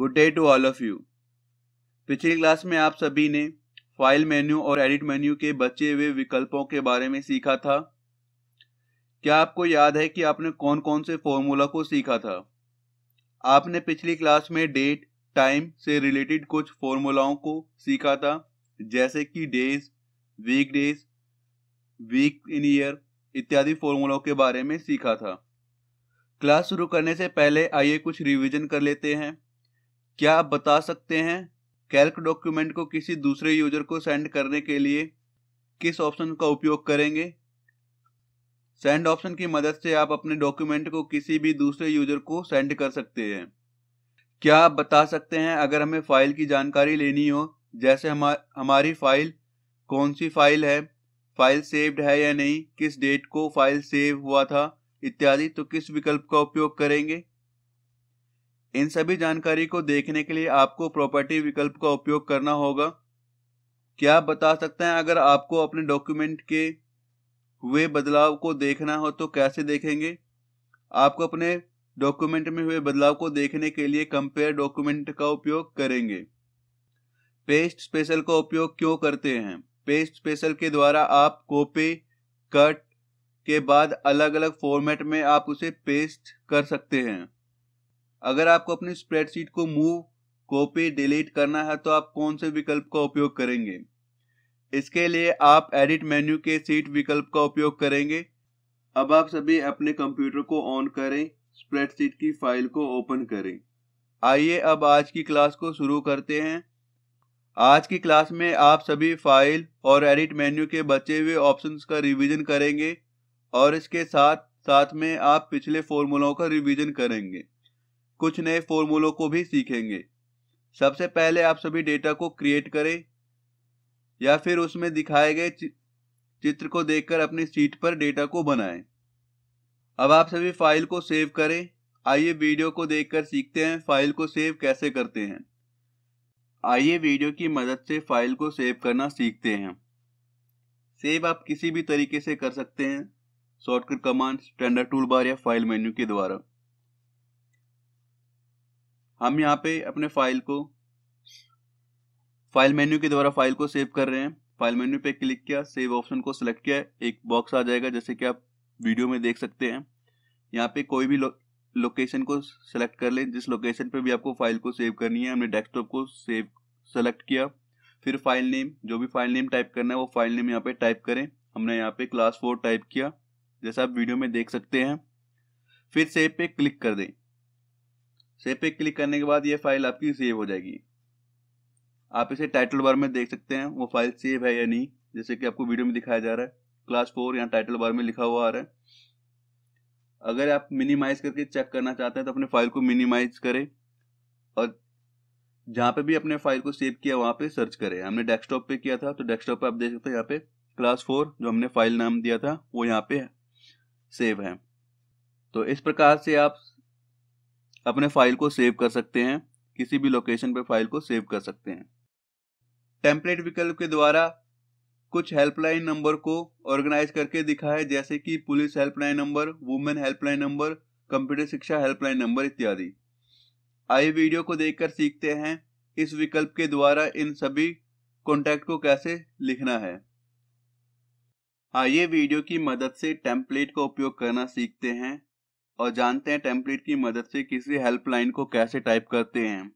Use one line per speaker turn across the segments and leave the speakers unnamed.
Good day to all of you पिछली class में आप सभी ने फाइल मेन्यू और एडिट मेन्यू के बचे हुए विकल्पों के बारे में सीखा था क्या आपको याद है कि आपने कौन कौन से फॉर्मूला को सीखा था आपने पिछली क्लास में डेट टाइम से रिलेटेड कुछ फॉर्मूलाओं को सीखा था जैसे कि days week days week in year इत्यादि फॉर्मूलाओं के बारे में सीखा था क्लास शुरू करने से पहले आइए कुछ रिवीजन कर लेते हैं क्या आप बता सकते हैं कैल्क डॉक्यूमेंट को किसी दूसरे यूजर को सेंड करने के लिए किस ऑप्शन का उपयोग करेंगे सेंड ऑप्शन की मदद से आप अपने डॉक्यूमेंट को किसी भी दूसरे यूजर को सेंड कर सकते हैं क्या आप बता सकते हैं अगर हमें फाइल की जानकारी लेनी हो जैसे हमा, हमारी फाइल कौन सी फाइल है फाइल सेव्ड है या नहीं किस डेट को फाइल सेव हुआ था इत्यादि तो किस विकल्प का उपयोग करेंगे इन सभी जानकारी को देखने के लिए आपको प्रॉपर्टी विकल्प का उपयोग करना होगा क्या आप बता सकते हैं अगर आपको अपने डॉक्यूमेंट के हुए बदलाव को देखना हो तो कैसे देखेंगे आपको अपने डॉक्यूमेंट में हुए बदलाव को देखने के लिए कंपेयर डॉक्यूमेंट का उपयोग करेंगे पेस्ट स्पेशल का उपयोग क्यों करते हैं पेस्ट स्पेशल के द्वारा आप कॉपी कट के बाद अलग अलग फॉर्मेट में आप उसे पेस्ट कर सकते हैं अगर आपको अपनी स्प्रेडशीट को मूव कॉपी डिलीट करना है तो आप कौन से विकल्प का उपयोग करेंगे इसके लिए आप एडिट मेन्यू के सीट विकल्प का उपयोग करेंगे अब आप सभी अपने कंप्यूटर को ऑन करें स्प्रेडशीट की फाइल को ओपन करें आइए अब आज की क्लास को शुरू करते हैं आज की क्लास में आप सभी फाइल और एडिट मेन्यू के बचे हुए ऑप्शंस का रिवीजन करेंगे और इसके साथ साथ में आप पिछले फॉर्मूलों का रिवीजन करेंगे कुछ नए फॉर्मूलों को भी सीखेंगे सबसे पहले आप सभी डेटा को क्रिएट करें या फिर उसमें दिखाए गए चित्र को देखकर अपनी सीट पर डेटा को बनाएं। अब आप सभी फाइल को सेव करें आइए वीडियो को देखकर सीखते हैं फाइल को सेव कैसे करते हैं आइए वीडियो की मदद से फाइल को सेव करना सीखते हैं सेव आप किसी भी तरीके से कर सकते हैं shortcut command standard tool bar या फाइल मेन्यू के द्वारा हम यहाँ पे अपने फाइल को फाइल मेन्यू के द्वारा फाइल को सेव कर रहे हैं फाइल मेन्यू पे क्लिक किया सेव ऑप्शन को सिलेक्ट किया एक बॉक्स आ जाएगा जैसे कि आप वीडियो में देख सकते हैं यहाँ पे कोई भी लोकेशन को सिलेक्ट कर लें जिस लोकेशन पे भी आपको फाइल को सेव करनी है हमने डेस्कटॉप को सेव सेलेक्ट किया फिर फाइल नेम जो भी फाइल नेम टाइप करना है वो फाइल नेम यहाँ पे टाइप करें हमने यहाँ पे क्लास फोर टाइप किया जैसा आप वीडियो में देख सकते हैं फिर सेव पे क्लिक कर दें सेव पे क्लिक करने के बाद ये फाइल आपकी सेव हो जाएगी आप इसे टाइटल बार में देख सकते हैं वो फाइल सेव है या नहीं जैसे कि आपको वीडियो में दिखाया जा रहा है क्लास फोर यहाँ टाइटल बार में लिखा हुआ आ रहा है अगर आप मिनिमाइज करके चेक करना चाहते हैं तो अपने फाइल को मिनिमाइज करें और जहाँ पे भी अपने फाइल को सेव किया वहाँ पे सर्च करें हमने डेस्कटॉप पे किया था तो डेस्कटॉप पे आप देख सकते हैं यहाँ पे क्लास फोर जो हमने फाइल नाम दिया था वो यहाँ पे सेव है तो इस प्रकार से आप अपने फाइल को सेव कर सकते हैं किसी भी लोकेशन पर फाइल को सेव कर सकते हैं टेम्पलेट विकल्प के द्वारा कुछ हेल्पलाइन नंबर को ऑर्गेनाइज करके दिखा है जैसे कि police helpline number women helpline number computer शिक्षा हेल्पलाइन नंबर इत्यादि आइए वीडियो को देखकर सीखते हैं इस विकल्प के द्वारा इन सभी कॉन्टैक्ट को कैसे लिखना है आइए वीडियो की मदद से टेम्पलेट का उपयोग करना सीखते हैं और जानते हैं टेम्पलेट की मदद से किसी हेल्पलाइन को कैसे टाइप करते हैं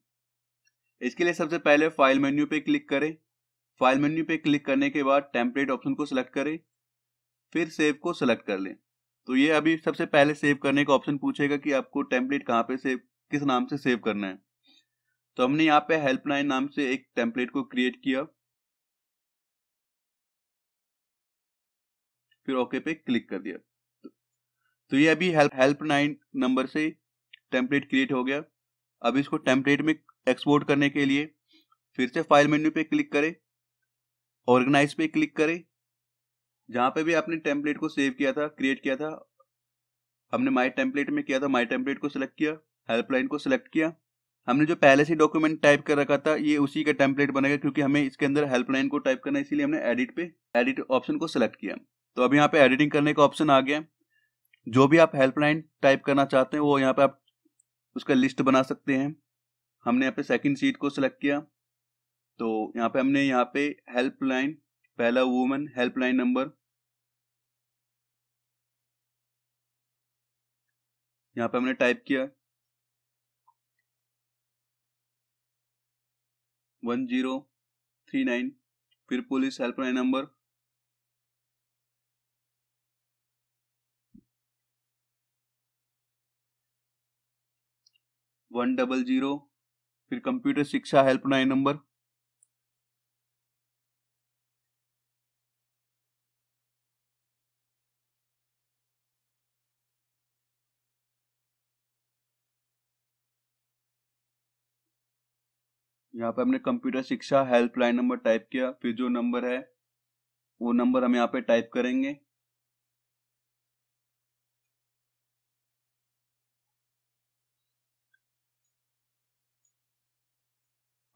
इसके लिए सबसे पहले फाइल मेन्यू पे क्लिक करें फाइल मेन्यू पे क्लिक करने के बाद टेम्पलेट ऑप्शन को सिलेक्ट करें फिर सेव को सिलेक्ट कर लें तो ये अभी सबसे पहले सेव करने का ऑप्शन पूछेगा कि आपको टेम्पलेट कहाँ पे सेव किस नाम से सेव करना है तो हमने यहाँ पे हेल्पलाइन नाम से एक टेम्पलेट को क्रिएट किया फिर ओके पे क्लिक कर दिया तो ये अभी हेल्प हेल्प नाइन नंबर से टेम्पलेट क्रिएट हो गया अब इसको टेम्पलेट में एक्सपोर्ट करने के लिए फिर से फाइल मेन्यू पे क्लिक करें ऑर्गेनाइज पे क्लिक करें जहाँ पे भी आपने टेम्पलेट को सेव किया था क्रिएट किया था हमने माई टेम्पलेट में किया था माई टेम्पलेट को सिलेक्ट किया हेल्पलाइन को सिलेक्ट किया हमने जो पहले से डॉक्यूमेंट टाइप कर रखा था ये उसी का टेम्पलेट बनेगा क्योंकि हमें इसके अंदर हेल्पलाइन को टाइप करना है इसीलिए हमने एडिट पे एडिट ऑप्शन को सिलेक्ट किया तो अब यहाँ पे एडिटिंग करने का ऑप्शन आ गया जो भी आप हेल्पलाइन टाइप करना चाहते हैं वो यहाँ पे आप उसका लिस्ट बना सकते हैं हमने यहाँ पे सेकंड सीट को सिलेक्ट किया तो यहाँ पे हमने यहाँ पे हेल्पलाइन पहला वुमेन हेल्पलाइन नंबर यहाँ पे हमने टाइप किया वन जीरो थ्री नाइन फिर police helpline number one double zero फिर कंप्यूटर शिक्षा हेल्पलाइन नंबर यहाँ पे हमने कंप्यूटर शिक्षा हेल्पलाइन नंबर टाइप किया फिर जो नंबर है वो नंबर हम यहाँ पे टाइप करेंगे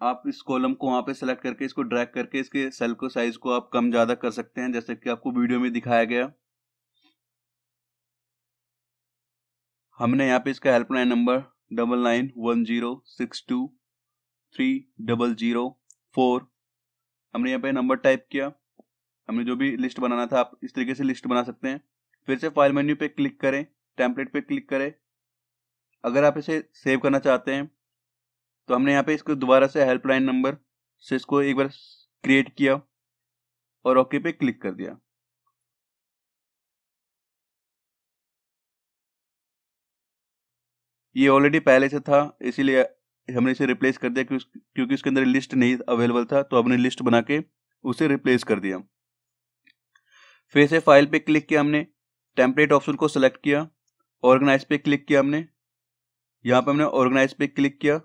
आप इस कॉलम को वहाँ पे सेलेक्ट करके इसको ड्रैग करके इसके सेल को साइज को आप कम ज़्यादा कर सकते हैं जैसे कि आपको वीडियो में दिखाया गया हमने यहाँ पे इसका helpline number double nine one zero six two three double zero four हमने यहाँ पे नंबर टाइप किया हमने जो भी लिस्ट बनाना था आप इस तरीके से लिस्ट बना सकते हैं फिर से फाइल मेन्यू पे क्लिक करें टेम्पलेट पे क्लिक करें अगर आप इसे सेव करना चाहते हैं तो हमने यहाँ पे इसको दोबारा से हेल्पलाइन नंबर से इसको एक बार क्रिएट किया और ओके पे क्लिक कर दिया ये ऑलरेडी पहले से था इसीलिए हमने इसे रिप्लेस कर दिया क्योंकि उसके अंदर लिस्ट नहीं अवेलेबल था तो हमने लिस्ट बना के उसे रिप्लेस कर दिया फिर से फाइल पे क्लिक किया हमने टेम्पलेट ऑप्शन को सिलेक्ट किया ऑर्गेनाइज पे क्लिक किया हमने यहाँ पे हमने ऑर्गेनाइज पे क्लिक किया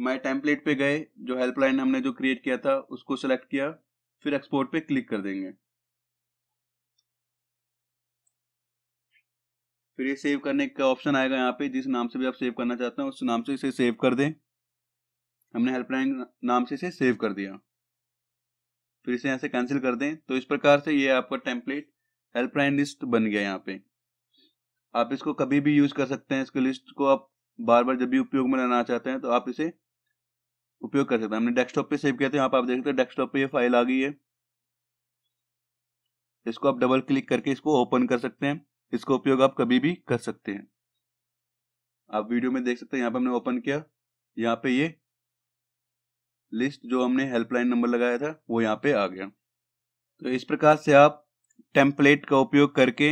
माई टेम्पलेट पे गए जो हेल्पलाइन हमने जो क्रिएट किया था उसको सेलेक्ट किया फिर एक्सपोर्ट पे क्लिक कर देंगे फिर ये सेव करने का ऑप्शन आएगा यहाँ पे जिस नाम से भी आप सेव करना चाहते हैं उस नाम से इसे सेव कर दें हमने हेल्पलाइन नाम से इसे सेव कर दिया फिर इसे यहाँ से कैंसिल कर दें तो इस प्रकार से ये आपका टेम्पलेट हेल्पलाइन लिस्ट बन गया यहाँ पे आप इसको कभी भी यूज कर सकते हैं इसके लिस्ट को आप बार बार जब भी उपयोग में लाना चाहते हैं तो आप इसे उपयोग कर सकते हैं हमने डेस्कटॉप पे सेव किया था यहाँ पर आप देख सकते हैं डेस्कटॉप पे ये फाइल आ गई है इसको आप डबल क्लिक करके इसको ओपन कर सकते हैं इसका उपयोग आप कभी भी कर सकते हैं आप वीडियो में देख सकते हैं यहाँ पे हमने ओपन किया यहाँ पे ये लिस्ट जो हमने हेल्पलाइन नंबर लगाया था वो यहाँ पे आ गया तो इस प्रकार से आप टेम्पलेट का उपयोग करके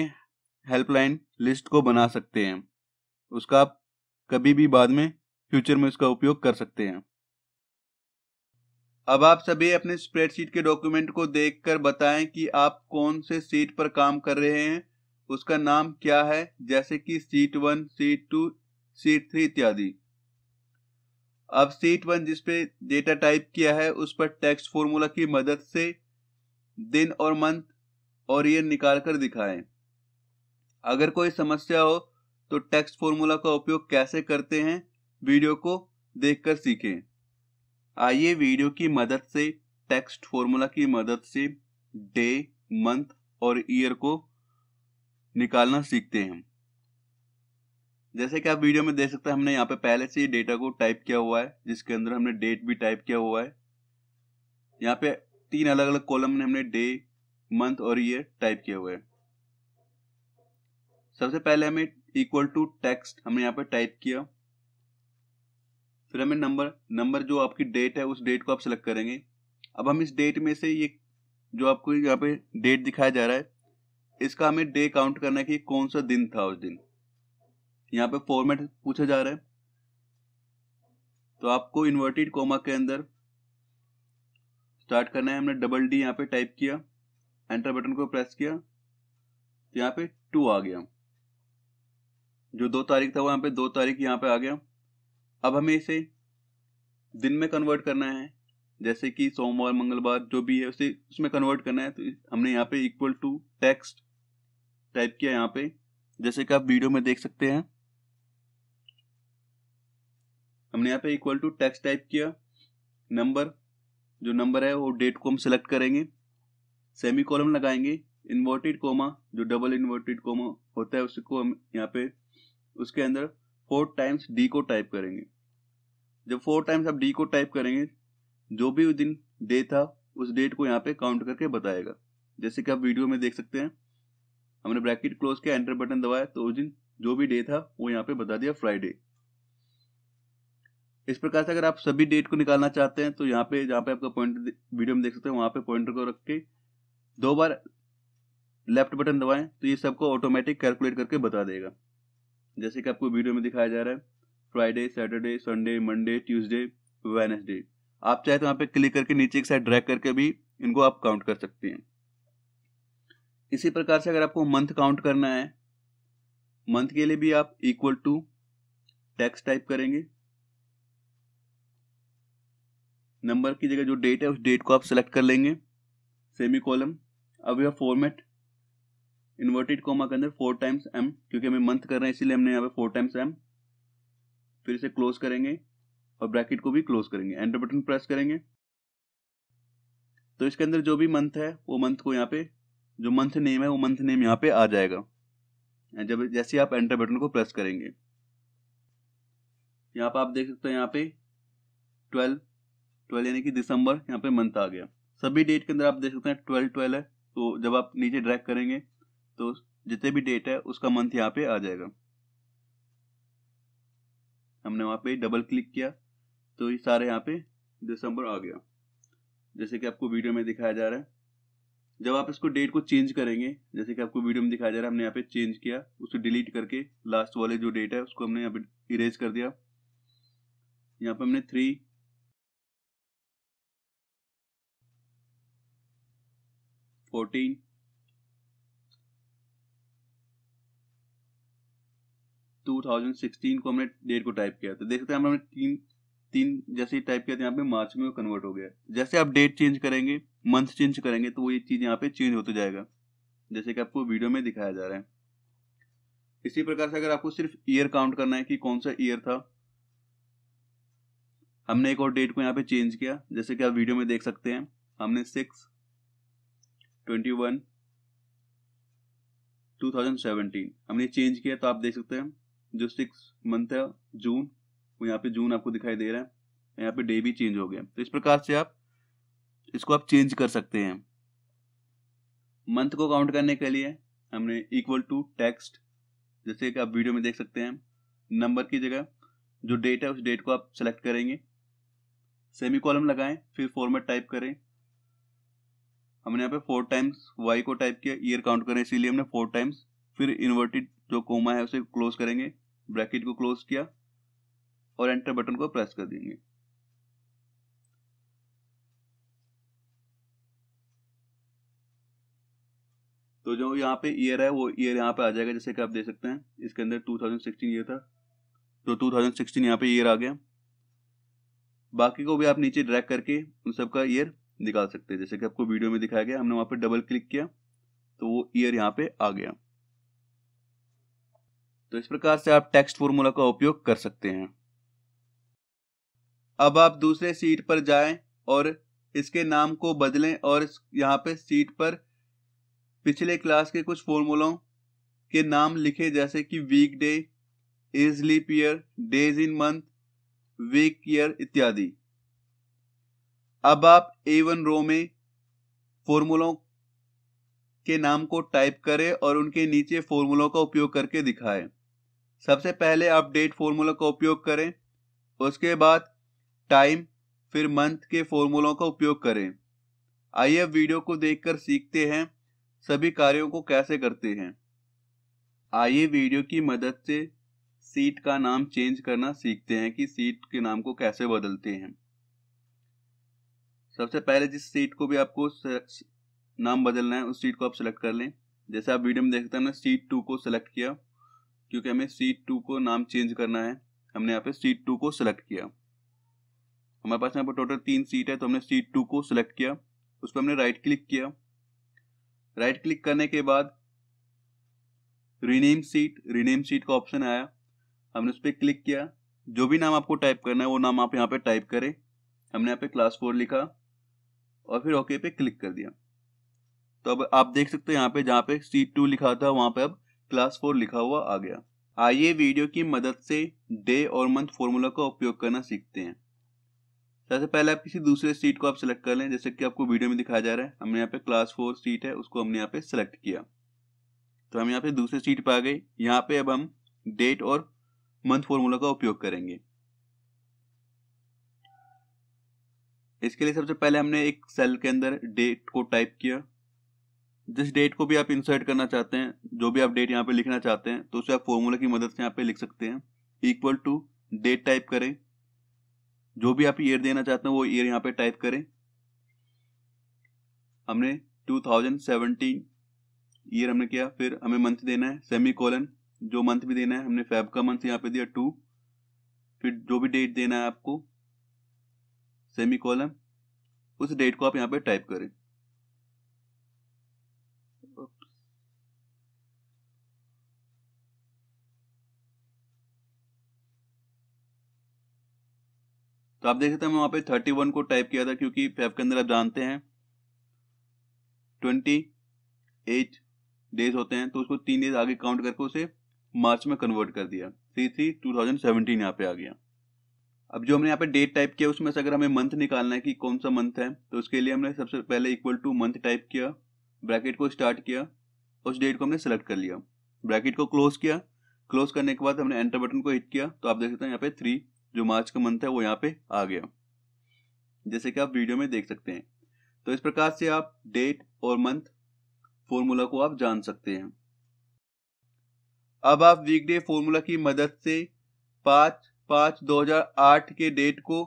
हेल्पलाइन लिस्ट को बना सकते हैं उसका आप कभी भी बाद में फ्यूचर में उसका उपयोग कर सकते हैं अब आप सभी अपने स्प्रेडशीट के डॉक्यूमेंट को देखकर बताएं कि आप कौन से सीट पर काम कर रहे हैं उसका नाम क्या है जैसे कि sheet one sheet two sheet three इत्यादि अब सीट वन जिसपे डेटा टाइप किया है उस पर टेक्स्ट फॉर्मूला की मदद से दिन और मंथ और ईयर निकाल कर दिखाएं अगर कोई समस्या हो तो टेक्स्ट फॉर्मूला का उपयोग कैसे करते हैं वीडियो को देखकर सीखें आइए वीडियो की मदद से टेक्स्ट फॉर्मूला की मदद से डे मंथ और ईयर को निकालना सीखते हैं जैसे कि आप वीडियो में देख सकते हैं हमने यहाँ पे पहले से ही डेटा को टाइप किया हुआ है जिसके अंदर हमने डेट भी टाइप किया हुआ है यहाँ पे तीन अलग अलग कॉलम ने हमने डे मंथ और ईयर टाइप किया हुआ है सबसे पहले हमें इक्वल टू टेक्स्ट हमने यहाँ पे टाइप किया फिर हमें नंबर नंबर जो आपकी डेट है उस डेट को आप सेलेक्ट करेंगे अब हम इस डेट में से ये जो आपको यहाँ पे डेट दिखाया जा रहा है इसका हमें डे काउंट करना है कि कौन सा दिन था उस दिन यहाँ पे फॉर्मेट पूछा जा रहा है तो आपको इन्वर्टेड कोमा के अंदर स्टार्ट करना है हमने डबल डी यहाँ पे टाइप किया एंटर बटन को प्रेस किया तो यहाँ पे टू आ गया जो दो तारीख था वो यहाँ पे दो तारीख यहाँ पे आ गया अब हमें इसे दिन में कन्वर्ट करना है जैसे कि सोमवार मंगलवार जो भी है उसे उसमें कन्वर्ट करना है तो हमने यहाँ पे इक्वल टू टेक्स्ट टाइप किया यहाँ पे जैसे कि आप वीडियो में देख सकते हैं हमने यहाँ पे इक्वल टू टेक्स्ट टाइप किया नंबर जो नंबर है वो डेट को हम सिलेक्ट करेंगे सेमी कॉलम लगाएंगे इन्वर्टेड कोमा जो डबल इन्वर्टेड कोमा होता है उसको हम यहाँ पे उसके अंदर फोर टाइम्स डी को टाइप करेंगे जब फोर टाइम्स आप डी को टाइप करेंगे जो भी दिन डे था उस डेट को यहाँ पे काउंट करके बताएगा जैसे कि आप वीडियो में देख सकते हैं हमने ब्रैकेट क्लोज किया एंटर बटन दबाया तो उस दिन जो भी डे था वो यहाँ पे बता दिया फ्राइडे इस प्रकार से अगर आप सभी डेट को निकालना चाहते हैं तो यहाँ पे जहाँ पे आपका पॉइंटर वीडियो में देख सकते हैं वहां पे पॉइंटर को रख के दो बार लेफ्ट बटन दबाएं तो ये सबको ऑटोमेटिक कैलकुलेट करके बता देगा जैसे कि आपको वीडियो में दिखाया जा रहा है Friday Saturday Sunday Monday Tuesday Wednesday आप चाहे तो यहाँ पे क्लिक करके नीचे एक साइड ड्रैग करके भी इनको आप काउंट कर सकते हैं इसी प्रकार से अगर आपको मंथ काउंट करना है मंथ के लिए भी आप इक्वल टू टेक्स टाइप करेंगे नंबर की जगह जो डेट है उस डेट को आप सेलेक्ट कर लेंगे सेमी कॉलम अब यह फॉर्मेट इन्वर्टेड कॉमा के अंदर फोर टाइम्स एम क्योंकि हमें मंथ कर रहे हैं इसीलिए हमने यहाँ पे फोर टाइम्स एम फिर इसे क्लोज करेंगे और ब्रैकेट को भी क्लोज करेंगे एंटर बटन प्रेस करेंगे तो इसके अंदर जो भी मंथ है वो मंथ को यहाँ पे जो मंथ नेम है वो मंथ नेम यहाँ पे आ जाएगा जब जैसे आप एंटर बटन को प्रेस करेंगे यहाँ पर आप देख सकते हैं यहाँ पे ट्वेल्व ट्वेल्व यानी कि दिसंबर यहाँ पे मंथ आ गया सभी डेट के अंदर आप देख सकते हैं ट्वेल्व ट्वेल्व है तो जब आप नीचे ड्रैग करेंगे तो जितने भी डेट है उसका मंथ यहाँ पे आ जाएगा हमने वहां पे डबल क्लिक किया तो ये सारे यहाँ पे दिसंबर आ गया जैसे कि आपको वीडियो में दिखाया जा रहा है जब आप इसको डेट को चेंज करेंगे जैसे कि आपको वीडियो में दिखाया जा रहा है हमने यहाँ पे चेंज किया उसको डिलीट करके लास्ट वाले जो डेट है उसको हमने यहाँ पे इरेज कर दिया यहाँ पे हमने थ्री फोर्टीन 2016 को हमने डेट को टाइप किया तो देख सकते हैं हमने तीन तीन जैसे ही टाइप किया था यहाँ पे मार्च में कन्वर्ट हो गया जैसे आप डेट चेंज करेंगे मंथ चेंज करेंगे तो वो ये चीज़ यहाँ पे चेंज होता जाएगा जैसे कि आपको वीडियो में दिखाया जा रहा है इसी प्रकार से अगर आपको सिर्फ ईयर काउंट करना है कि कौन सा ईयर था हमने एक और डेट को यहाँ पे चेंज किया जैसे कि आप वीडियो में देख सकते हैं हमने six twenty one two thousand seventeen हमने चेंज किया तो आप देख सकते हैं जो सिक्स मंथ है जून वो यहाँ पे जून आपको दिखाई दे रहा है यहाँ पे डे भी चेंज हो गया तो इस प्रकार से आप इसको आप चेंज कर सकते हैं मंथ को काउंट करने के लिए हमने इक्वल टू टेक्स्ट जैसे कि आप वीडियो में देख सकते हैं नंबर की जगह जो डेट है उस डेट को आप सेलेक्ट करेंगे सेमी कॉलम लगाएं फिर फॉर्मेट टाइप करें हमने यहाँ पे फोर टाइम्स वाई को टाइप किया ईयर काउंट करें इसीलिए हमने फोर टाइम्स फिर इन्वर्टेड जो कोमा है उसे क्लोज करेंगे ब्रैकेट को क्लोज किया और एंटर बटन को प्रेस कर देंगे तो जो यहाँ पे ईयर है वो ईयर यहाँ पे आ जाएगा जैसे कि आप देख सकते हैं इसके अंदर 2016 ईयर था तो 2016 यहाँ पे ईयर आ गया बाकी को भी आप नीचे ड्रैग करके उन सबका ईयर निकाल सकते हैं जैसे कि आपको वीडियो में दिखाया गया हमने वहाँ पे डबल क्लिक किया तो वो ईयर यहाँ पे आ गया तो इस प्रकार से आप टेक्स्ट फॉर्मूला का उपयोग कर सकते हैं अब आप दूसरे सीट पर जाएं और इसके नाम को बदलें और यहाँ पे सीट पर पिछले क्लास के कुछ फॉर्मूलों के नाम लिखे जैसे कि weekday is leap year days in month week year इत्यादि अब आप ए वन रो में फॉर्मूलों के नाम को टाइप करें और उनके नीचे फॉर्मूलों का उपयोग करके दिखाएं सबसे पहले आप डेट फॉर्मूला का उपयोग करें उसके बाद टाइम फिर मंथ के फॉर्मूलों का उपयोग करें आइए वीडियो को देखकर सीखते हैं सभी कार्यों को कैसे करते हैं आइए वीडियो की मदद से सीट का नाम चेंज करना सीखते हैं कि सीट के नाम को कैसे बदलते हैं सबसे पहले जिस सीट को भी आपको नाम बदलना है उस सीट को आप सिलेक्ट कर लें जैसे आप वीडियो में देखते हैं हमने सीट टू को सिलेक्ट किया क्योंकि हमें सीट टू को नाम चेंज करना है हमने यहाँ पे सीट टू को सिलेक्ट किया हमारे पास यहाँ पर टोटल तीन सीट है तो हमने सीट टू को सिलेक्ट किया उस पर हमने राइट क्लिक किया राइट क्लिक करने के बाद रीनेम सीट रीनेम सीट का ऑप्शन आया हमने उस पर क्लिक किया जो भी नाम आपको टाइप करना है वो नाम आप यहाँ पे टाइप करें हमने यहाँ पे क्लास फोर लिखा और फिर ओके पे क्लिक कर दिया तो अब आप देख सकते हो यहाँ पे जहाँ पे सीट टू लिखा था वहाँ पे अब क्लास फोर लिखा हुआ आ गया आइए वीडियो की मदद से डे और मंथ फॉर्मूला का उपयोग करना सीखते हैं सबसे पहले आप किसी दूसरे सीट को आप सिलेक्ट कर लें जैसे कि आपको वीडियो में दिखाया जा रहा है हमने यहाँ पे क्लास फोर सीट है उसको हमने यहाँ पे सिलेक्ट किया तो हम यहाँ पे दूसरे सीट पे आ गए यहाँ पे अब हम डेट और मंथ फॉर्मूला का उपयोग करेंगे इसके लिए सबसे पहले हमने एक सेल के अंदर डेट को टाइप किया जिस डेट को भी आप इंसर्ट करना चाहते हैं जो भी आप डेट यहाँ पे लिखना चाहते हैं तो उसे आप फॉर्मूला की मदद से यहाँ पे लिख सकते हैं इक्वल टू डेट टाइप करें जो भी आप ईयर देना चाहते हैं वो ईयर यहाँ पे टाइप करें हमने 2017 ईयर हमने किया फिर हमें मंथ देना है सेमी कॉलन जो मंथ भी देना है हमने फैब का मंथ यहाँ पे दिया टू फिर जो भी डेट देना है आपको सेमी कॉलम उस डेट को आप यहाँ पे टाइप करें तो आप देख सकते हैं वहां पे थर्टी वन को टाइप किया था क्योंकि फैफ के अंदर आप जानते हैं ट्वेंटी एट डेज होते हैं तो उसको तीन डेज आगे काउंट करके उसे मार्च में कन्वर्ट कर दिया थ्री थ्री टू थाउजेंड यहाँ पे आ गया अब जो हमने यहाँ पे डेट टाइप किया उसमें से अगर हमें मंथ निकालना है कि कौन सा मंथ है तो उसके लिए हमने सबसे पहले इक्वल टू मंथ टाइप किया ब्रैकेट को स्टार्ट किया उस डेट को हमने सेलेक्ट कर लिया ब्रैकेट को क्लोज किया क्लोज करने के बाद हमने एंटर बटन को हिट किया तो आप देख सकते हैं यहाँ पे थ्री जो मार्च का मंथ है वो यहाँ पे आ गया जैसे कि आप वीडियो में देख सकते हैं तो इस प्रकार से आप डेट और मंथ फॉर्मूला को आप जान सकते हैं अब आप वीकडे फॉर्मूला की मदद से दो हजार 2008 के डेट को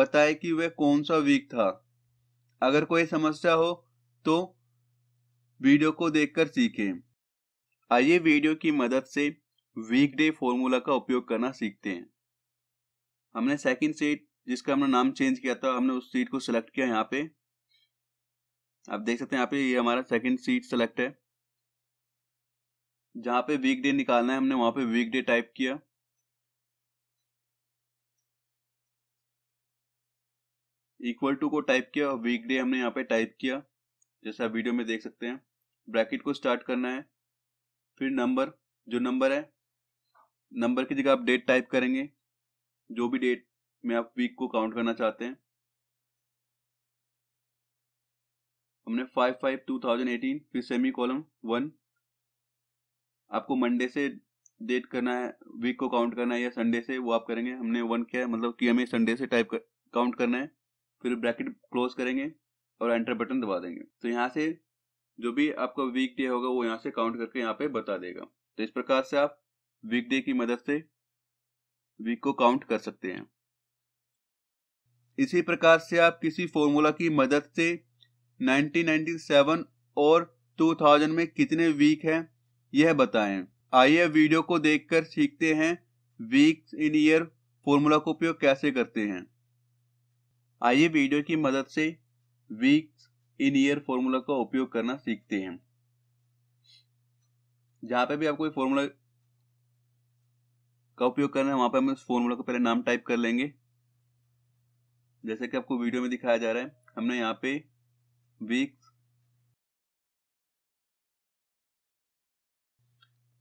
बताए कि वह कौन सा वीक था अगर कोई समस्या हो तो वीडियो को देखकर सीखें आइए वीडियो की मदद से वीकडे फॉर्मूला का उपयोग करना सीखते हैं हमने सेकंड सीट जिसका हमने नाम चेंज किया था हमने उस सीट को सिलेक्ट किया यहाँ पे आप देख सकते हैं यहाँ पे ये हमारा सेकंड सीट सेलेक्ट है जहां पे वीक डे निकालना है हमने वहां पे वीक डे टाइप किया इक्वल टू को टाइप किया और वीक डे हमने यहाँ पे टाइप किया जैसा आप वीडियो में देख सकते हैं ब्रैकेट को स्टार्ट करना है फिर नंबर जो नंबर है नंबर की जगह आप डेट टाइप करेंगे जो भी डेट में आप वीक को काउंट करना चाहते हैं हमने five five two thousand eighteen फिर सेमी कॉलम वन आपको मंडे से डेट करना है वीक को काउंट करना है या संडे से वो आप करेंगे हमने वन किया है मतलब कि हमें संडे से टाइप कर, काउंट करना है फिर ब्रैकेट क्लोज करेंगे और एंटर बटन दबा देंगे तो यहाँ से जो भी आपका वीक डे होगा वो यहाँ से काउंट करके यहाँ पे बता देगा तो इस प्रकार से आप वीकडे की मदद से वीक को काउंट कर सकते हैं इसी प्रकार से आप किसी फॉर्मूला की मदद से 1997 और 2000 में कितने वीक हैं यह बताएं आइए वीडियो को देखकर सीखते हैं वीक्स इन ईयर फॉर्मूला का उपयोग कैसे करते हैं आइए वीडियो की मदद से वीक्स इन ईयर फॉर्मूला का उपयोग करना सीखते हैं जहां पे भी आप कोई फॉर्मूला का उपयोग करना है वहां पर हम इस फॉर्मूला को पहले नाम टाइप कर लेंगे जैसे कि आपको वीडियो में दिखाया जा रहा है हमने यहाँ पे वीक्स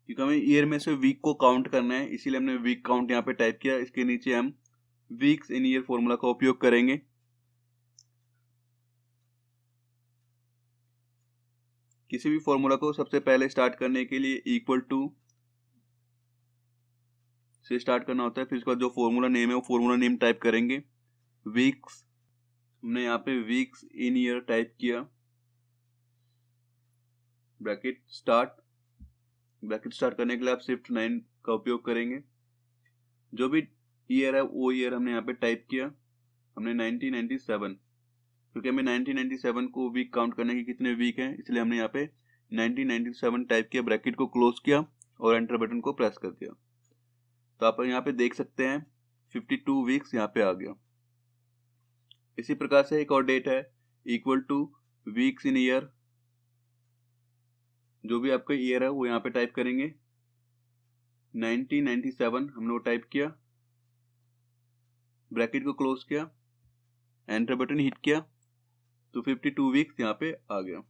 क्योंकि हमें ईयर में से वीक को काउंट करना है इसीलिए हमने वीक काउंट यहाँ पे टाइप किया इसके नीचे हम वीक्स इन ईयर फॉर्मूला का उपयोग करेंगे किसी भी फॉर्मूला को सबसे पहले स्टार्ट करने के लिए इक्वल टू से स्टार्ट करना होता है फिर उसके बाद जो फॉर्मूला नेम है वो फॉर्मूला नेम टाइप करेंगे वीक्स हमने यहाँ पे वीक्स इन ईयर टाइप किया ब्रैकेट स्टार्ट ब्रैकेट स्टार्ट करने के लिए आप शिफ्ट नाइन का उपयोग करेंगे जो भी ईयर है वो ईयर हमने यहाँ पे टाइप किया हमने 1997 क्योंकि हमें 1997 को वीक काउंट करने के कितने वीक हैं इसलिए हमने यहाँ पे 1997 टाइप किया ब्रैकेट को क्लोज किया और एंटर बटन को प्रेस कर दिया तो आप यहाँ पे देख सकते हैं 52 वीक्स यहाँ पे आ गया इसी प्रकार से एक और डेट है equal to weeks in year जो भी आपका ईयर है वो यहाँ पे टाइप करेंगे 1997 हमने वो टाइप किया ब्रैकेट को क्लोज किया एंटर बटन हिट किया तो 52 वीक्स यहाँ पे आ गया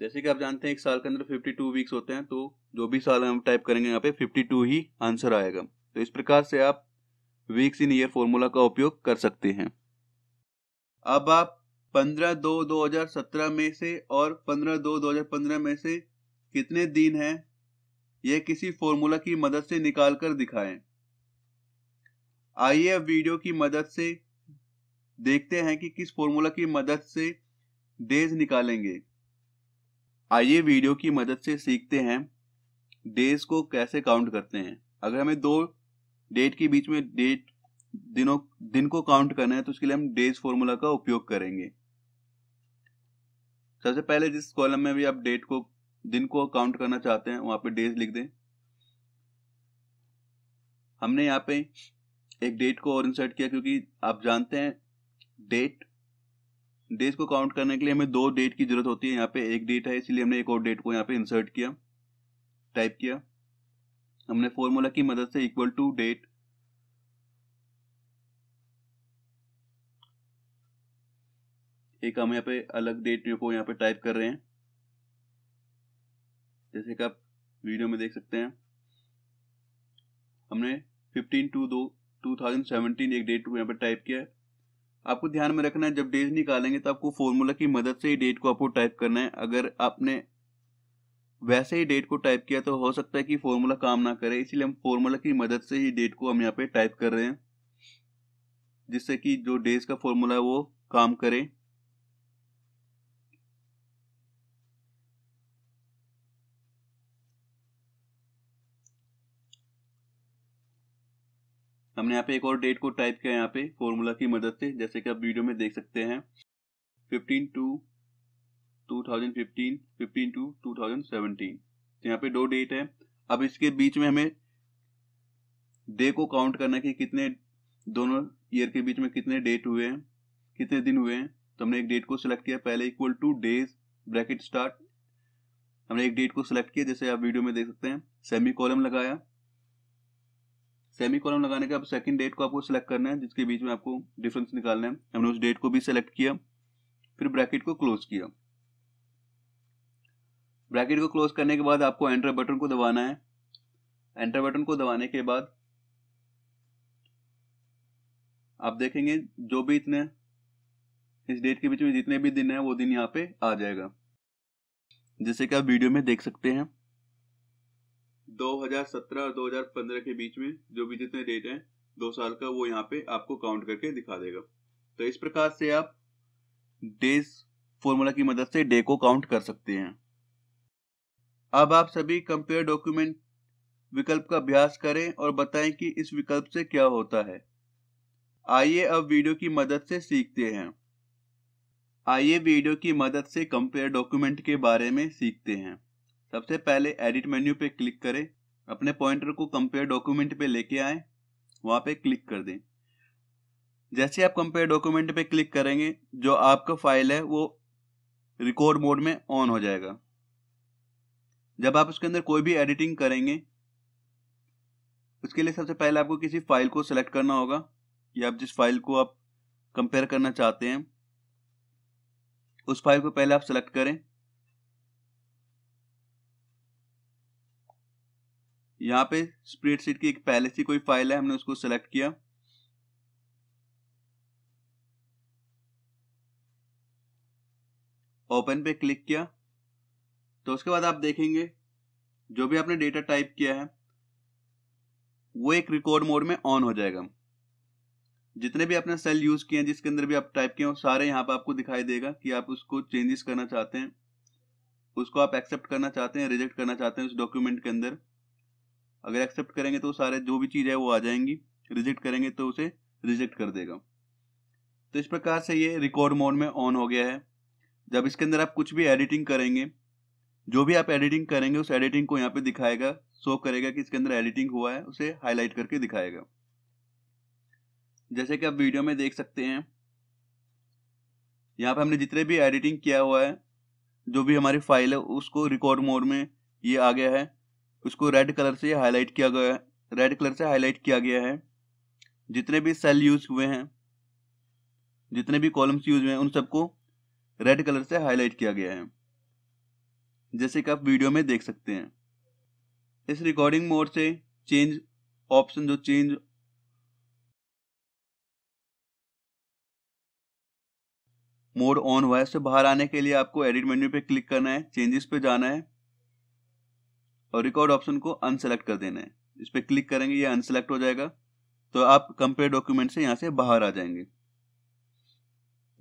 जैसे कि आप जानते हैं एक साल के अंदर 52 वीक्स होते हैं तो जो भी साल हम टाइप करेंगे यहाँ पे 52 ही आंसर आएगा तो इस प्रकार से आप वीक्स इन ईयर फॉर्मूला का उपयोग कर सकते हैं अब आप 15 दो 2017 में से और 15 दो 2015 में से कितने दिन हैं यह किसी फॉर्मूला की मदद से निकाल कर दिखाएं आइए अब वीडियो की मदद से देखते हैं कि किस फॉर्मूला की मदद से डेज निकालेंगे आइए वीडियो की मदद से सीखते हैं डेज को कैसे काउंट करते हैं अगर हमें दो डेट के बीच में डेट दिनों दिन को काउंट करना है तो उसके लिए हम डेज फॉर्मूला का उपयोग करेंगे सबसे पहले जिस कॉलम में भी आप डेट को दिन को काउंट करना चाहते हैं वहां पे डेज लिख दें हमने यहाँ पे एक डेट को और इंसर्ट किया क्योंकि आप जानते हैं डेट डेज को काउंट करने के लिए हमें दो डेट की जरूरत होती है यहाँ पे एक डेट है इसलिए हमने एक और डेट को यहाँ पे इंसर्ट किया टाइप किया हमने फॉर्मूला की मदद से इक्वल टू डेट एक हम यहाँ पे अलग डेट को यहाँ पे टाइप कर रहे हैं जैसे कि आप वीडियो में देख सकते हैं हमने 15 टू दो 2017 एक डेट को यहाँ पे टाइप किया है आपको ध्यान में रखना है जब डेज निकालेंगे तो आपको फॉर्मूला की मदद से ही डेट को आपको टाइप करना है अगर आपने वैसे ही डेट को टाइप किया तो हो सकता है कि फॉर्मूला काम ना करे इसलिए हम फॉर्मूला की मदद से ही डेट को हम यहाँ पे टाइप कर रहे हैं जिससे कि जो डेज का फॉर्मूला है वो काम करे हमने यहाँ पे एक और डेट को टाइप किया यहाँ पे फॉर्मूला की मदद से जैसे कि आप वीडियो में देख सकते हैं fifteen two two thousand fifteen fifteen two two thousand seventeen तो यहाँ पे दो डेट है अब इसके बीच में हमें डे को काउंट करना कि कितने दोनों ईयर के बीच में कितने डेट हुए हैं कितने दिन हुए हैं तो हमने एक डेट को सिलेक्ट किया पहले equal to days bracket start हमने एक डेट को सिलेक्ट किया जैसे आप वीडियो में देख सकते हैं सेमी कॉलम लगाया सेमी कॉलम लगाने के का सेकंड डेट को आपको सेलेक्ट करना है जिसके बीच में आपको डिफरेंस निकालना है हमने उस डेट को भी सेलेक्ट किया फिर ब्रैकेट को क्लोज किया ब्रैकेट को क्लोज करने के बाद आपको एंटर बटन को दबाना है एंटर बटन को दबाने के बाद आप देखेंगे जो भी इतने इस डेट के बीच में जितने भी दिन है वो दिन यहाँ पे आ जाएगा जैसे कि आप वीडियो में देख सकते हैं 2017 और 2015 के बीच में जो भी जितने डेट हैं दो साल का वो यहाँ पे आपको काउंट करके दिखा देगा तो इस प्रकार से आप डेज फॉर्मूला की मदद से डे को काउंट कर सकते हैं अब आप सभी कंपेयर डॉक्यूमेंट विकल्प का अभ्यास करें और बताएं कि इस विकल्प से क्या होता है आइए अब वीडियो की मदद से सीखते हैं आइए वीडियो की मदद से कंपेयर डॉक्यूमेंट के बारे में सीखते हैं सबसे पहले एडिट मेन्यू पे क्लिक करें अपने पॉइंटर को कंपेयर डॉक्यूमेंट पे लेके आए वहां पे क्लिक कर दें जैसे आप कंपेयर डॉक्यूमेंट पे क्लिक करेंगे जो आपका फाइल है वो रिकॉर्ड मोड में ऑन हो जाएगा जब आप उसके अंदर कोई भी एडिटिंग करेंगे उसके लिए सबसे पहले आपको किसी फाइल को सिलेक्ट करना होगा या आप जिस फाइल को आप कंपेयर करना चाहते हैं उस फाइल को पहले आप सेलेक्ट करें यहाँ पे स्प्रेडशीट की एक पहले से कोई फाइल है हमने उसको सेलेक्ट किया ओपन पे क्लिक किया तो उसके बाद आप देखेंगे जो भी आपने डेटा टाइप किया है वो एक रिकॉर्ड मोड में ऑन हो जाएगा जितने भी आपने सेल यूज किए हैं जिसके अंदर भी आप टाइप किए हैं सारे यहाँ पर आपको दिखाई देगा कि आप उसको चेंजेस करना चाहते हैं उसको आप एक्सेप्ट करना चाहते हैं रिजेक्ट करना चाहते हैं उस डॉक्यूमेंट के अंदर अगर एक्सेप्ट करेंगे तो सारे जो भी चीज़ है वो आ जाएंगी रिजेक्ट करेंगे तो उसे रिजेक्ट कर देगा तो इस प्रकार से ये रिकॉर्ड मोड में ऑन हो गया है जब इसके अंदर आप कुछ भी एडिटिंग करेंगे जो भी आप एडिटिंग करेंगे उस एडिटिंग को यहाँ पे दिखाएगा शो करेगा कि इसके अंदर एडिटिंग हुआ है उसे हाईलाइट करके दिखाएगा जैसे कि आप वीडियो में देख सकते हैं यहाँ पे हमने जितने भी एडिटिंग किया हुआ है जो भी हमारी फाइल है उसको रिकॉर्ड मोड में ये आ गया है उसको रेड कलर से हाईलाइट किया गया रेड कलर से हाईलाइट किया गया है जितने भी सेल यूज हुए हैं जितने भी कॉलम्स यूज हुए हैं उन सबको रेड कलर से हाईलाइट किया गया है जैसे कि आप वीडियो में देख सकते हैं इस रिकॉर्डिंग मोड से चेंज ऑप्शन जो चेंज मोड ऑन हुआ है उससे बाहर आने के लिए आपको एडिट मेन्यू पे क्लिक करना है चेंजेस पे जाना है और रिकॉर्ड ऑप्शन को अनसेलेक्ट कर देना है इस पर क्लिक करेंगे ये अनसेलेक्ट हो जाएगा तो आप कंपेयर डॉक्यूमेंट से यहाँ से बाहर आ जाएंगे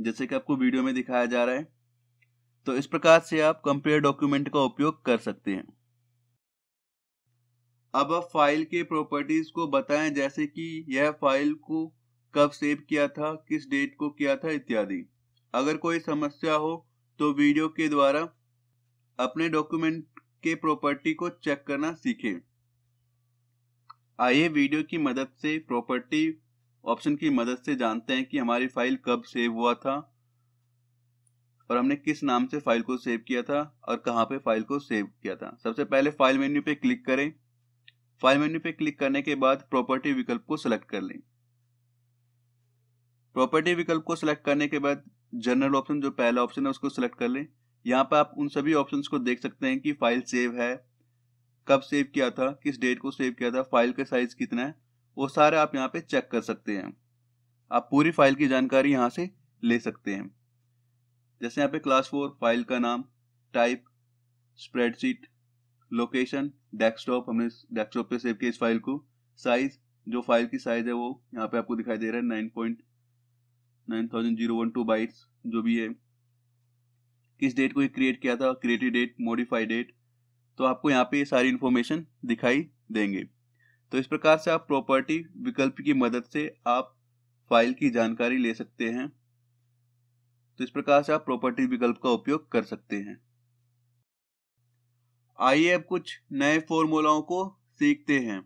जैसे कि आपको वीडियो में दिखाया जा रहा है तो इस प्रकार से आप कंपेयर डॉक्यूमेंट का उपयोग कर सकते हैं अब आप फाइल के प्रॉपर्टीज को बताएं जैसे कि यह फाइल को कब सेव किया था किस डेट को किया था इत्यादि अगर कोई समस्या हो तो वीडियो के द्वारा अपने डॉक्यूमेंट के प्रॉपर्टी को चेक करना सीखें आइए वीडियो की मदद से प्रॉपर्टी ऑप्शन की मदद से जानते हैं कि हमारी फाइल कब सेव हुआ था और हमने किस नाम से फाइल को सेव किया था और कहां पे फाइल को सेव किया था सबसे पहले फाइल मेन्यू पे क्लिक करें फाइल मेन्यू पे क्लिक करने के बाद प्रॉपर्टी विकल्प को सिलेक्ट कर लें प्रॉपर्टी विकल्प को सिलेक्ट करने के बाद जनरल ऑप्शन जो पहला ऑप्शन है उसको सिलेक्ट कर लें यहाँ पर आप उन सभी ऑप्शंस को देख सकते हैं कि फाइल सेव है कब सेव किया था किस डेट को सेव किया था फाइल का साइज कितना है वो सारे आप यहाँ पे चेक कर सकते हैं आप पूरी फाइल की जानकारी यहाँ से ले सकते हैं जैसे यहाँ पे क्लास फोर फाइल का नाम टाइप स्प्रेडशीट लोकेशन डेस्कटॉप हमने डेस्कटॉप पे सेव किया इस फाइल को साइज जो फाइल की साइज है वो यहाँ पे आपको दिखाई दे रहा है nine point nine thousand zero one two bytes जो भी है किस डेट को ये क्रिएट किया था क्रिएटिव डेट मॉडिफाइड डेट तो आपको यहाँ पे ये सारी इन्फॉर्मेशन दिखाई देंगे तो इस प्रकार से आप प्रॉपर्टी विकल्प की मदद से आप फाइल की जानकारी ले सकते हैं तो इस प्रकार से आप प्रॉपर्टी विकल्प का उपयोग कर सकते हैं आइए अब कुछ नए फॉर्मूलाओं को सीखते हैं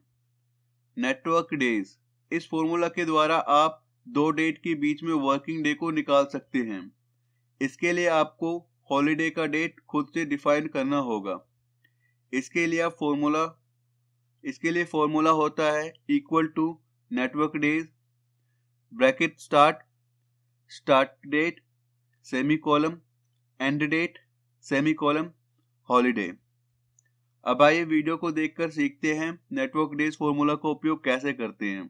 नेटवर्क डेज इस फॉर्मूला के द्वारा आप दो डेट के बीच में वर्किंग डे को निकाल सकते हैं इसके लिए आपको हॉलीडे का डेट खुद से डिफाइन करना होगा इसके लिए फॉर्मूला इसके लिए फॉर्मूला होता है equal to network days bracket start start date semicolon end date semicolon holiday अब आइए वीडियो को देखकर सीखते हैं नेटवर्क डेज फॉर्मूला का उपयोग कैसे करते हैं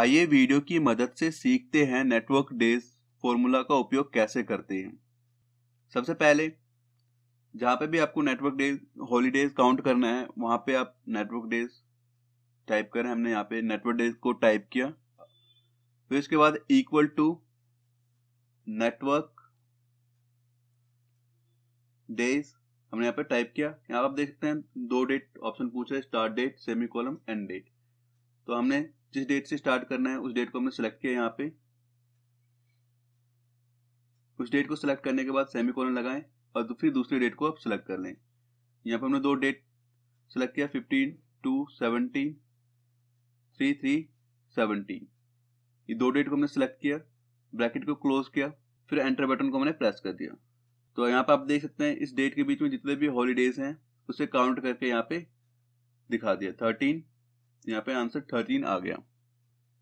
आइए वीडियो की मदद से सीखते हैं नेटवर्क डेज फॉर्मूला का उपयोग कैसे करते हैं सबसे पहले जहाँ पे भी आपको नेटवर्क डेज हॉलीडेज काउंट करना है वहां पे आप नेटवर्क डेज टाइप करें हमने यहाँ पे नेटवर्क डेज को टाइप किया फिर इसके बाद इक्वल टू नेटवर्क डेज हमने यहाँ पे टाइप किया यहाँ आप देख सकते हैं दो डेट ऑप्शन पूछ रहे start date semicolon end date तो हमने जिस डेट से स्टार्ट करना है उस डेट को हमने सेलेक्ट किया यहाँ पे उस डेट को सिलेक्ट करने के बाद सेमी कॉलन लगाएं और फिर दूसरे डेट को आप सिलेक्ट कर लें यहाँ पर हमने दो डेट सिलेक्ट किया fifteen two seventeen three three seventeen ये दो डेट को हमने सेलेक्ट किया ब्रैकेट को क्लोज किया फिर एंटर बटन को हमने प्रेस कर दिया तो यहाँ पर आप देख सकते हैं इस डेट के बीच में जितने भी हॉलीडेज हैं उसे काउंट करके यहाँ पे दिखा दिया थर्टीन यहाँ पे आंसर थर्टीन आ गया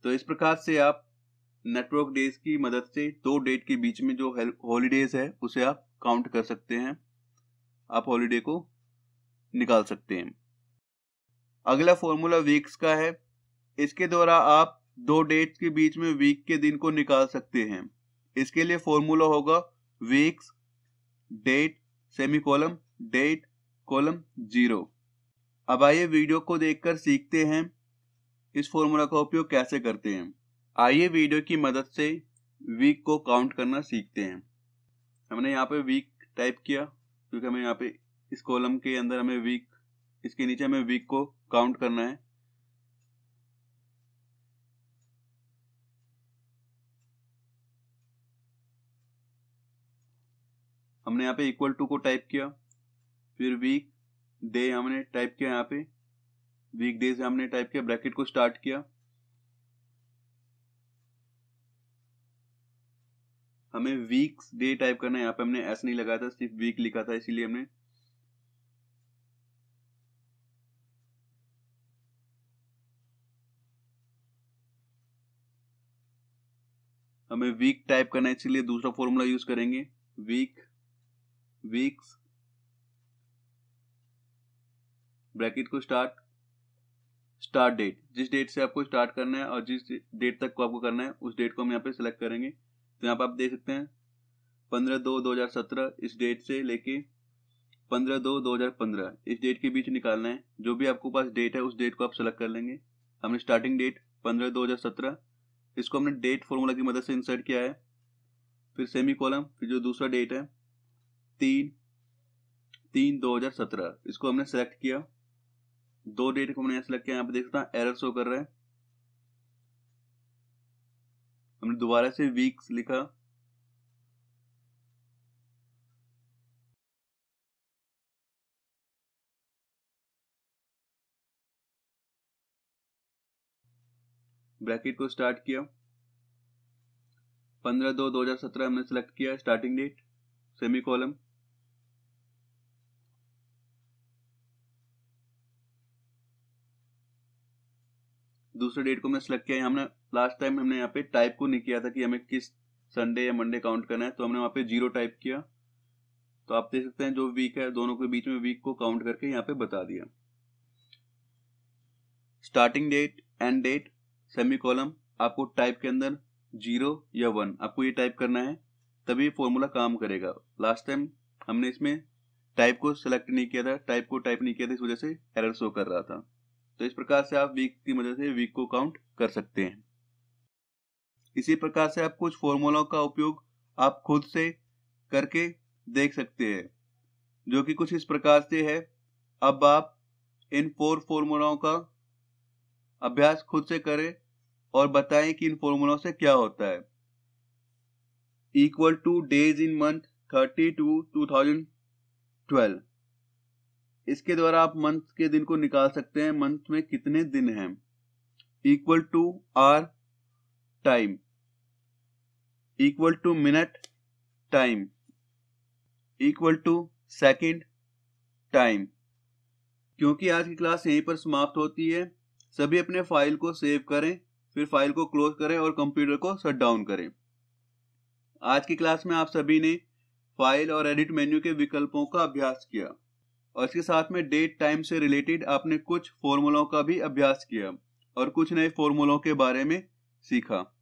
तो इस प्रकार से आप नेटवर्क डेज की मदद से दो डेट के बीच में जो हॉलीडेज है उसे आप काउंट कर सकते हैं आप हॉलीडे को निकाल सकते हैं अगला फॉर्मूला वीक्स का है इसके द्वारा आप दो डेट के बीच में वीक के दिन को निकाल सकते हैं इसके लिए फॉर्मूला होगा weeks date semicolon date column zero अब आइए वीडियो को देखकर सीखते हैं इस फॉर्मूला का उपयोग कैसे करते हैं आइए वीडियो की मदद से वीक को काउंट करना सीखते हैं हमने यहाँ पे वीक टाइप किया क्योंकि हमें यहाँ पे इस कॉलम के अंदर हमें वीक इसके नीचे हमें वीक को काउंट करना है हमने यहाँ पे इक्वल टू को टाइप किया फिर वीक डे हमने टाइप किया यहाँ पे वीक डे से हमने टाइप किया ब्रैकेट को स्टार्ट किया हमें वीक डे टाइप करना है यहाँ पे हमने एस नहीं लगाया था सिर्फ वीक लिखा था इसीलिए हमने हमें वीक टाइप करना है इसीलिए दूसरा फॉर्मूला यूज करेंगे वीक वीक्स ब्रैकेट को स्टार्ट स्टार्ट डेट जिस डेट से आपको स्टार्ट करना है और जिस डेट तक को आपको करना है उस डेट को हम यहाँ पे सिलेक्ट करेंगे तो यहाँ पर आप देख सकते हैं पंद्रह दो दो हजार सत्रह इस डेट से लेके पंद्रह दो दो हजार पंद्रह इस डेट के बीच निकालना है जो भी आपको पास डेट है उस डेट को आप सेलेक्ट कर लेंगे हमने स्टार्टिंग डेट पंद्रह दो हजार सत्रह इसको हमने डेट फॉर्मूला की मदद से इंसर्ट किया है फिर सेमी कॉलम फिर जो दूसरा डेट है तीन तीन दो हजार सत्रह इसको हमने सेलेक्ट किया दो डेट को हमने यहाँ सेलेक्ट किया यहाँ पे देख सकते हैं एरर शो कर रहा है हमने दोबारा से वीक्स लिखा ब्रैकेट को स्टार्ट किया पंद्रह दो दो हजार सत्रह हमने सेलेक्ट किया स्टार्टिंग डेट सेमी कॉलम दूसरे डेट को मैं सेलेक्ट किया हमने लास्ट टाइम हमने यहाँ पे टाइप को नहीं किया था कि हमें किस संडे या मंडे काउंट करना है तो हमने वहां पे जीरो टाइप किया तो आप देख सकते हैं जो वीक है दोनों के बीच में वीक को काउंट करके यहाँ पे बता दिया starting date end date semicolon आपको टाइप के अंदर जीरो या वन आपको ये टाइप करना है तभी फॉर्मूला काम करेगा लास्ट टाइम हमने इसमें टाइप को सिलेक्ट नहीं किया था टाइप को टाइप नहीं किया था इस वजह से एरर शो कर रहा था तो इस प्रकार से आप वीक की मदद से वीक को काउंट कर सकते हैं इसी प्रकार से आप कुछ फॉर्मूलाओं का उपयोग आप खुद से करके देख सकते हैं जो कि कुछ इस प्रकार से है अब आप इन फोर फॉर्मूलाओं का अभ्यास खुद से करें और बताएं कि इन फॉर्मूलाओं से क्या होता है equal to days in month thirty two two thousand twelve इसके द्वारा आप मंथ के दिन को निकाल सकते हैं मंथ में कितने दिन हैं equal to hour time equal to minute time equal to second time क्योंकि आज की क्लास यहीं पर समाप्त होती है सभी अपने फाइल को सेव करें फिर फाइल को क्लोज करें और कंप्यूटर को शट डाउन करें आज की क्लास में आप सभी ने फाइल और एडिट मेन्यू के विकल्पों का अभ्यास किया और इसके साथ में डेट टाइम से रिलेटेड आपने कुछ फॉर्मूलों का भी अभ्यास किया और कुछ नए फॉर्मूलों के बारे में सीखा